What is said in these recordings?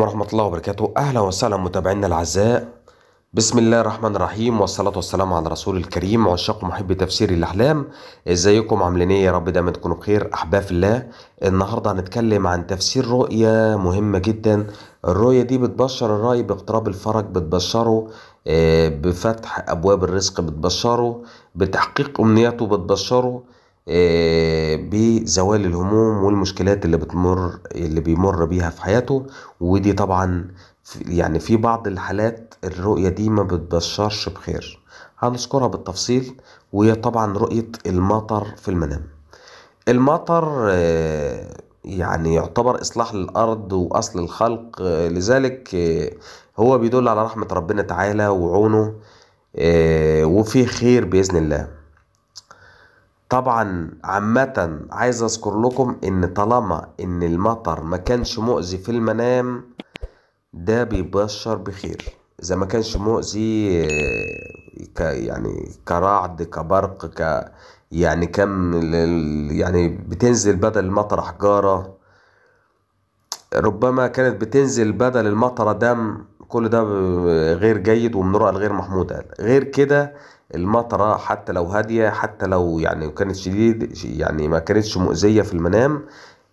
ورحمة الله وبركاته أهلا وسهلا متابعينا الأعزاء بسم الله الرحمن الرحيم والصلاة والسلام على رسول الكريم عشاق محب تفسير الأحلام ازيكم عاملين ايه يا رب دايما تكونوا بخير أحباب في الله النهاردة هنتكلم عن تفسير رؤية مهمة جدا الرؤية دي بتبشر الرأي باقتراب الفرج بتبشره آه، بفتح أبواب الرزق بتبشره بتحقيق أمنياته بتبشره آه، بزوال الهموم والمشكلات اللي بتمر اللي بيمر بيها في حياته ودي طبعا يعني في بعض الحالات الرؤية دي ما بتبشرش بخير هنذكرها بالتفصيل وهي طبعا رؤية المطر في المنام المطر آه، يعني يعتبر إصلاح للأرض وأصل الخلق آه، لذلك هو بيدل على رحمة ربنا تعالى وعونه وفي خير بإذن الله طبعا عامة عايز اذكر لكم ان طالما ان المطر ما كانش مؤذي في المنام ده بيبشر بخير اذا ما كانش مؤذي ك يعني كرعد كبرق ك يعني كم يعني بتنزل بدل المطر حجارة ربما كانت بتنزل بدل المطر دم كل ده غير جيد ومن رؤى الغير محمود قال غير كده المطرة حتى لو هادية حتى لو يعني كانت شديد يعني ما كانتش مؤذية في المنام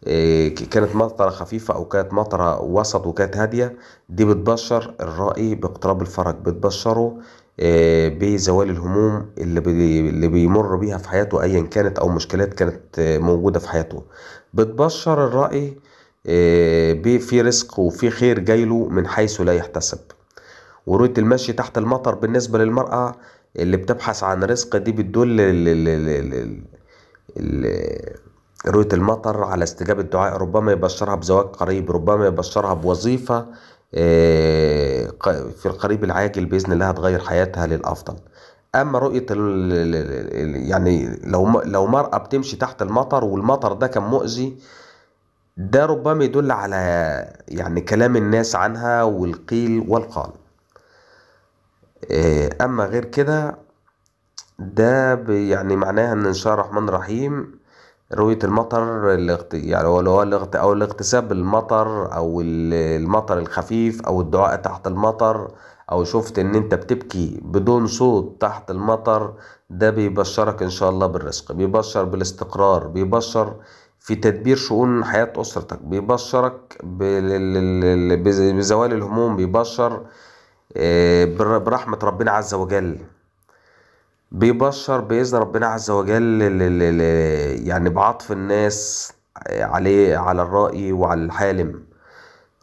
آه، كانت مطرة خفيفة أو كانت مطرة وسط وكانت هادية دي بتبشر الرأي باقتراب الفرج بتبشره آه، بزوال الهموم اللي بيمر بيها في حياته أيا كانت أو مشكلات كانت موجودة في حياته بتبشر الرأي آه، في رزق وفي خير جايله من حيث لا يحتسب ورؤية المشي تحت المطر بالنسبة للمرأة اللي بتبحث عن رزق دي بتدل رؤية المطر على استجابة الدعاء ربما يبشرها بزواج قريب ربما يبشرها بوظيفة آه، في القريب العاجل بإذن الله هتغير حياتها للأفضل اما رؤيه يعني لو لو مرأة بتمشي تحت المطر والمطر ده كان مؤذي ده ربما يدل على يعني كلام الناس عنها والقيل والقال آه، أما غير كده ده يعني معناها إن إن شاء الله الرحمن الرحيم رؤية المطر يعني هو أو الاغتساب بالمطر أو المطر الخفيف أو الدعاء تحت المطر أو شفت إن أنت بتبكي بدون صوت تحت المطر ده بيبشرك إن شاء الله بالرزق بيبشر بالاستقرار بيبشر في تدبير شؤون حياة أسرتك بيبشرك بزوال الهموم بيبشر آه، برحمة ربنا عز وجل بيبشر بإذن ربنا عز وجل يعني بعطف الناس آه، عليه على الرأي وعلى الحالم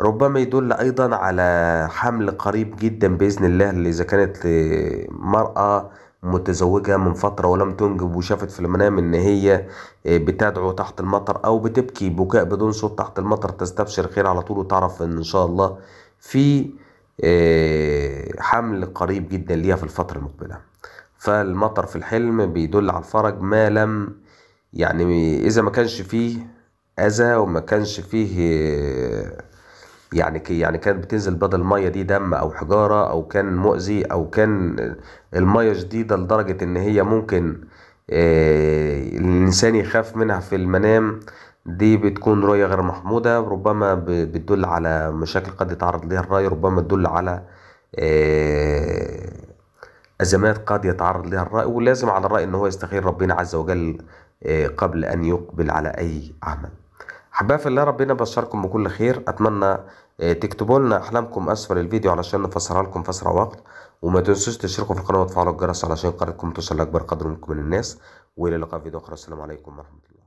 ربما يدل أيضا على حمل قريب جدا بإذن الله إذا كانت مرأة متزوجة من فترة ولم تنجب وشافت في المنام إن هي آه، بتدعو تحت المطر أو بتبكي بكاء بدون صوت تحت المطر تستبشر خير على طول وتعرف إن إن شاء الله في آه، حمل قريب جدا ليها في الفترة المقبلة فالمطر في الحلم بيدل على الفرج ما لم يعني إذا ما كانش فيه أذى وما كانش فيه آه، يعني كي يعني كانت بتنزل بدل الميه دي دم او حجاره او كان مؤذي او كان الميه شديده لدرجه ان هي ممكن آه، الانسان يخاف منها في المنام دي بتكون رؤية غير محمودة ربما بتدل على مشاكل قد يتعرض لها الرأي ربما تدل على آه، أزمات قد يتعرض لها الرأي ولازم على الرأي إن هو يستخير ربنا عز وجل آه، قبل أن يقبل على أي عمل احبائي في الله ربنا يبشركم بكل خير اتمنى آه، تكتبوا لنا احلامكم اسفل الفيديو علشان نفسرها لكم في اسرع وقت وما تنسوش تشتركوا في القناه وتفعلوا الجرس علشان قناتكم توصل لاكبر قدر ممكن من الناس والى اللقاء في فيديو اخر السلام عليكم ورحمه الله